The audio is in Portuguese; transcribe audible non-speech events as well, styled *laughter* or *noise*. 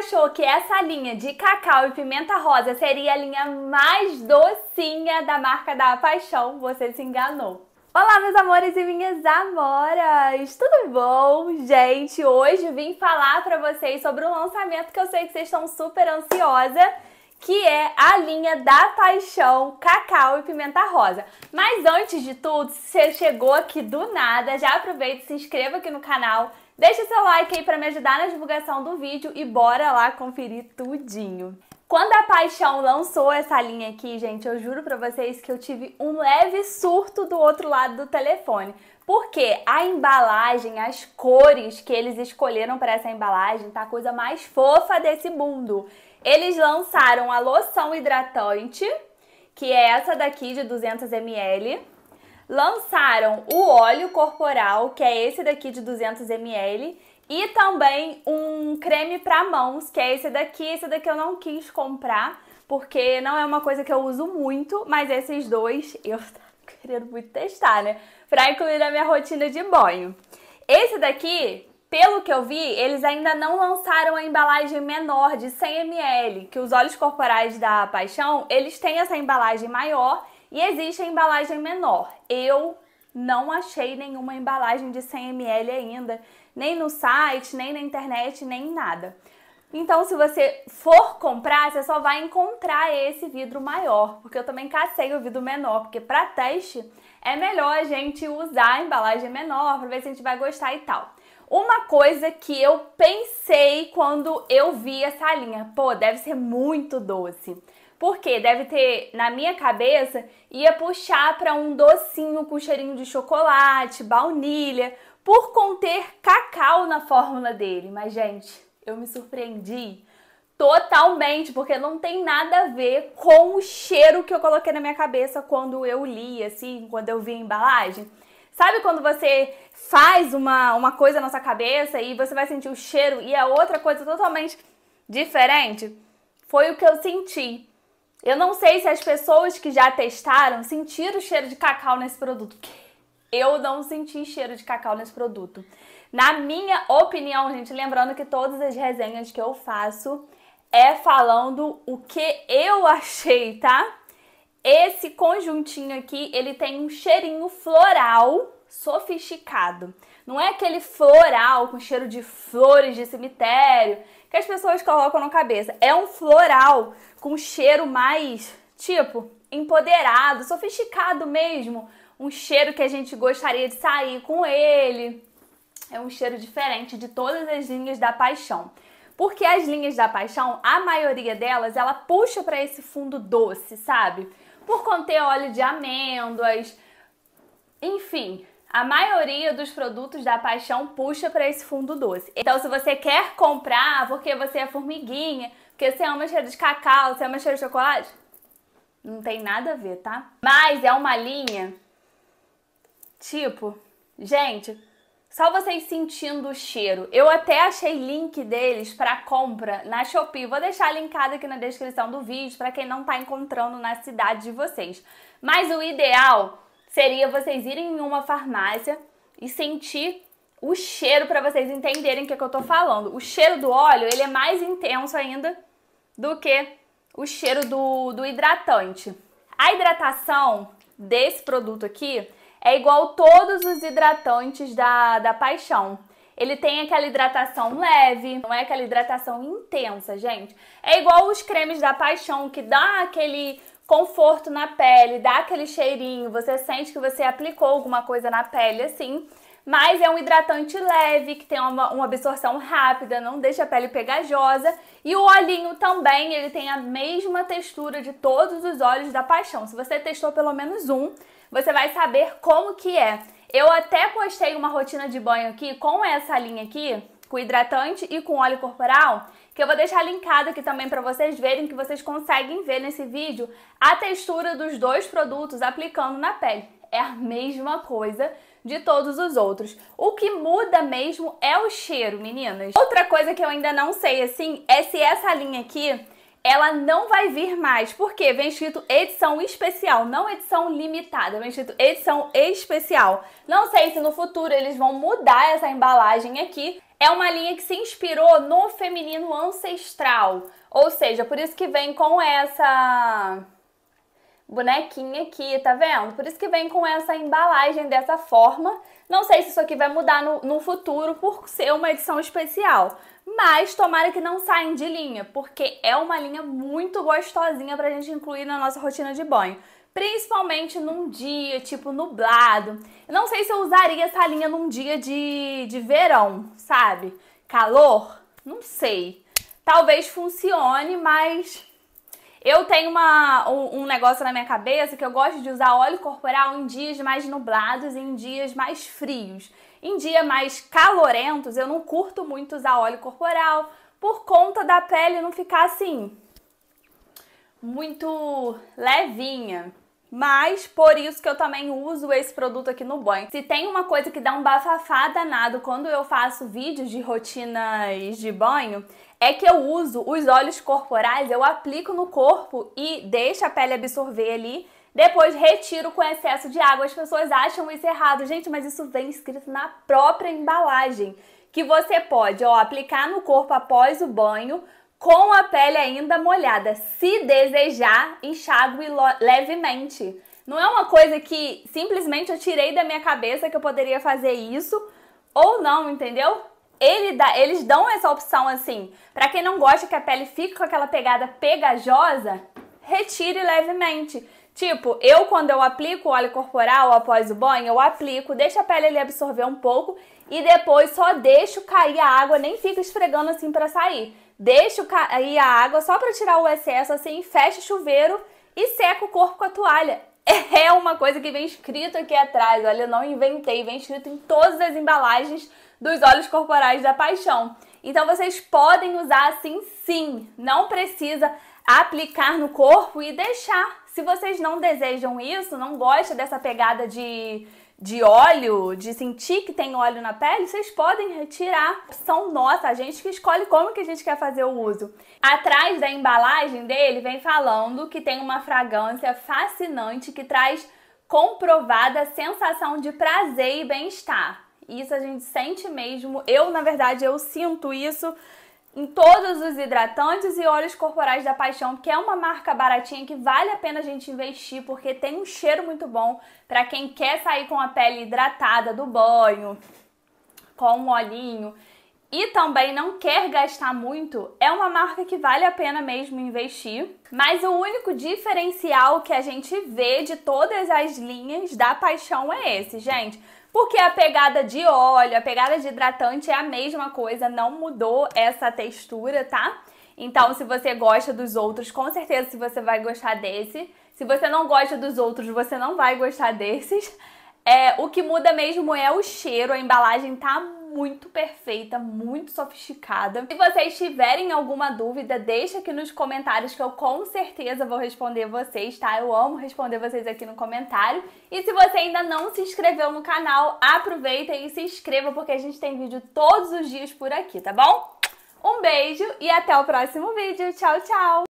achou que essa linha de cacau e pimenta rosa seria a linha mais docinha da marca da Paixão, você se enganou. Olá, meus amores e minhas amoras! Tudo bom? Gente, hoje vim falar para vocês sobre um lançamento que eu sei que vocês estão super ansiosa, que é a linha da paixão cacau e pimenta rosa. Mas antes de tudo, se você chegou aqui do nada, já aproveita e se inscreva aqui no canal, Deixa seu like aí para me ajudar na divulgação do vídeo e bora lá conferir tudinho. Quando a Paixão lançou essa linha aqui, gente, eu juro pra vocês que eu tive um leve surto do outro lado do telefone. Porque a embalagem, as cores que eles escolheram para essa embalagem, tá a coisa mais fofa desse mundo. Eles lançaram a loção hidratante, que é essa daqui de 200 ml lançaram o óleo corporal, que é esse daqui de 200 ml, e também um creme para mãos, que é esse daqui. Esse daqui eu não quis comprar, porque não é uma coisa que eu uso muito, mas esses dois *laughs* eu tava querendo muito testar, né? Pra incluir na minha rotina de banho. Esse daqui, pelo que eu vi, eles ainda não lançaram a embalagem menor de 100 ml, que os óleos corporais da Paixão, eles têm essa embalagem maior e existe a embalagem menor. Eu não achei nenhuma embalagem de 100 ml ainda, nem no site, nem na internet, nem nada. Então, se você for comprar, você só vai encontrar esse vidro maior, porque eu também cacei o vidro menor, porque para teste é melhor a gente usar a embalagem menor para ver se a gente vai gostar e tal. Uma coisa que eu pensei quando eu vi essa linha, pô, deve ser muito doce. Porque deve ter, na minha cabeça, ia puxar para um docinho com cheirinho de chocolate, baunilha, por conter cacau na fórmula dele. Mas, gente, eu me surpreendi totalmente, porque não tem nada a ver com o cheiro que eu coloquei na minha cabeça quando eu li, assim, quando eu vi a embalagem. Sabe quando você faz uma, uma coisa na sua cabeça e você vai sentir o cheiro e é outra coisa totalmente diferente? Foi o que eu senti. Eu não sei se as pessoas que já testaram sentiram o cheiro de cacau nesse produto. Eu não senti cheiro de cacau nesse produto. Na minha opinião, gente, lembrando que todas as resenhas que eu faço é falando o que eu achei, tá? Esse conjuntinho aqui, ele tem um cheirinho floral sofisticado. Não é aquele floral com cheiro de flores de cemitério que as pessoas colocam na cabeça. É um floral com cheiro mais tipo empoderado, sofisticado mesmo. Um cheiro que a gente gostaria de sair com ele. É um cheiro diferente de todas as linhas da paixão. Porque as linhas da paixão, a maioria delas, ela puxa para esse fundo doce, sabe? Por conter óleo de amêndoas, enfim, a maioria dos produtos da paixão puxa para esse fundo doce. Então, se você quer comprar porque você é formiguinha, porque você ama cheiro de cacau, você ama cheiro de chocolate, não tem nada a ver, tá? Mas é uma linha tipo, gente, só vocês sentindo o cheiro. Eu até achei link deles para compra na Shopee. Vou deixar linkado aqui na descrição do vídeo para quem não tá encontrando na cidade de vocês. Mas o ideal seria vocês irem em uma farmácia e sentir o cheiro para vocês entenderem o que, é que eu estou falando. O cheiro do óleo ele é mais intenso ainda do que o cheiro do, do hidratante. A hidratação desse produto aqui é igual todos os hidratantes da, da paixão. Ele tem aquela hidratação leve, não é aquela hidratação intensa, gente. É igual os cremes da paixão, que dá aquele conforto na pele, dá aquele cheirinho, você sente que você aplicou alguma coisa na pele assim. Mas é um hidratante leve, que tem uma, uma absorção rápida, não deixa a pele pegajosa. E o olhinho também, ele tem a mesma textura de todos os olhos da paixão. Se você testou pelo menos um, você vai saber como que é. Eu até postei uma rotina de banho aqui com essa linha aqui, com hidratante e com óleo corporal, que eu vou deixar linkado aqui também para vocês verem que vocês conseguem ver nesse vídeo a textura dos dois produtos aplicando na pele. É a mesma coisa de todos os outros. O que muda mesmo é o cheiro, meninas. Outra coisa que eu ainda não sei assim é se essa linha aqui ela não vai vir mais, porque vem escrito edição especial, não edição limitada, vem escrito edição especial. Não sei se no futuro eles vão mudar essa embalagem aqui é uma linha que se inspirou no feminino ancestral. Ou seja, por isso que vem com essa bonequinha aqui, tá vendo? Por isso que vem com essa embalagem dessa forma. Não sei se isso aqui vai mudar no, no futuro por ser uma edição especial, mas tomara que não saem de linha, porque é uma linha muito gostosinha pra gente incluir na nossa rotina de banho principalmente num dia tipo nublado. Eu não sei se eu usaria essa linha num dia de, de verão, sabe? Calor? Não sei. Talvez funcione, mas eu tenho uma, um, negócio na minha cabeça que eu gosto de usar óleo corporal em dias mais nublados e em dias mais frios. Em dias mais calorentos, eu não curto muito usar óleo corporal por conta da pele não ficar assim muito levinha. Mas por isso que eu também uso esse produto aqui no banho. Se tem uma coisa que dá um bafafá danado quando eu faço vídeos de rotinas de banho, é que eu uso os óleos corporais, eu aplico no corpo e deixo a pele absorver ali. Depois retiro com excesso de água. As pessoas acham isso errado. Gente, mas isso vem escrito na própria embalagem. Que você pode ó, aplicar no corpo após o banho, com a pele ainda molhada. Se desejar, enxague levemente. Não é uma coisa que simplesmente eu tirei da minha cabeça que eu poderia fazer isso ou não, entendeu? Ele dá, eles dão essa opção assim. Para quem não gosta que a pele fique com aquela pegada pegajosa, retire levemente. Tipo, eu quando eu aplico o óleo corporal após o banho, eu aplico, deixo a pele ali absorver um pouco e depois só deixo cair a água, nem fico esfregando assim para sair. Deixo cair a água só para tirar o excesso assim, fecho o chuveiro e seco o corpo com a toalha. *laughs* É uma coisa que vem escrito aqui atrás, olha, eu não inventei, vem escrito em todas as embalagens dos óleos corporais da paixão. Então vocês podem usar assim sim, não precisa aplicar no corpo e deixar se vocês não desejam isso, não gostam dessa pegada de, de óleo, de sentir que tem óleo na pele, vocês podem retirar. São nossa, a gente que escolhe como que a gente quer fazer o uso. Atrás da embalagem dele vem falando que tem uma fragrância fascinante que traz comprovada sensação de prazer e bem-estar. Isso a gente sente mesmo. Eu, na verdade, eu sinto isso em todos os hidratantes e óleos corporais da Paixão, que é uma marca baratinha que vale a pena a gente investir porque tem um cheiro muito bom para quem quer sair com a pele hidratada do banho, com um olhinho e também não quer gastar muito, é uma marca que vale a pena mesmo investir. Mas o único diferencial que a gente vê de todas as linhas da Paixão é esse, gente. Porque a pegada de óleo, a pegada de hidratante é a mesma coisa, não mudou essa textura, tá? Então, se você gosta dos outros, com certeza você vai gostar desse. Se você não gosta dos outros, você não vai gostar desses. É, o que muda mesmo é o cheiro, a embalagem tá muito perfeita, muito sofisticada. Se vocês tiverem alguma dúvida, deixa aqui nos comentários que eu com certeza vou responder vocês, tá? Eu amo responder vocês aqui no comentário. E se você ainda não se inscreveu no canal, aproveita e se inscreva porque a gente tem vídeo todos os dias por aqui, tá bom? Um beijo e até o próximo vídeo. Tchau, tchau!